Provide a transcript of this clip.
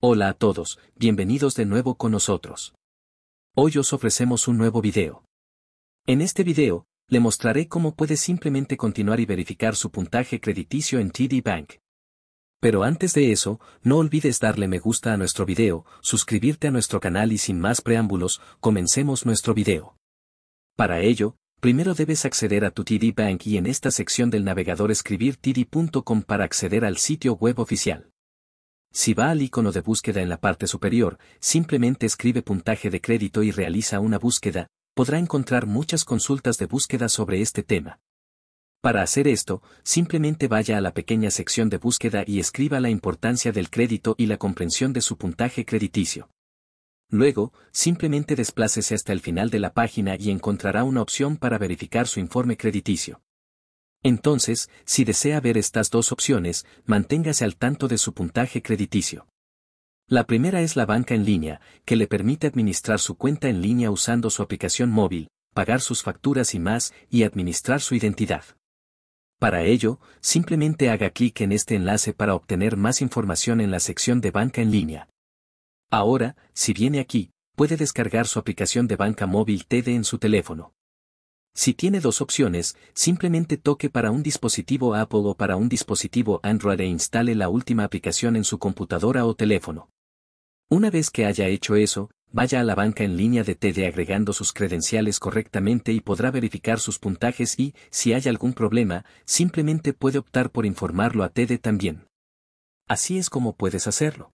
Hola a todos, bienvenidos de nuevo con nosotros. Hoy os ofrecemos un nuevo video. En este video, le mostraré cómo puedes simplemente continuar y verificar su puntaje crediticio en TD Bank. Pero antes de eso, no olvides darle me gusta a nuestro video, suscribirte a nuestro canal y sin más preámbulos, comencemos nuestro video. Para ello, primero debes acceder a tu TD Bank y en esta sección del navegador escribir td.com para acceder al sitio web oficial. Si va al icono de búsqueda en la parte superior, simplemente escribe puntaje de crédito y realiza una búsqueda, podrá encontrar muchas consultas de búsqueda sobre este tema. Para hacer esto, simplemente vaya a la pequeña sección de búsqueda y escriba la importancia del crédito y la comprensión de su puntaje crediticio. Luego, simplemente desplácese hasta el final de la página y encontrará una opción para verificar su informe crediticio. Entonces, si desea ver estas dos opciones, manténgase al tanto de su puntaje crediticio. La primera es la banca en línea, que le permite administrar su cuenta en línea usando su aplicación móvil, pagar sus facturas y más, y administrar su identidad. Para ello, simplemente haga clic en este enlace para obtener más información en la sección de banca en línea. Ahora, si viene aquí, puede descargar su aplicación de banca móvil TD en su teléfono. Si tiene dos opciones, simplemente toque para un dispositivo Apple o para un dispositivo Android e instale la última aplicación en su computadora o teléfono. Una vez que haya hecho eso, vaya a la banca en línea de TD agregando sus credenciales correctamente y podrá verificar sus puntajes y, si hay algún problema, simplemente puede optar por informarlo a TD también. Así es como puedes hacerlo.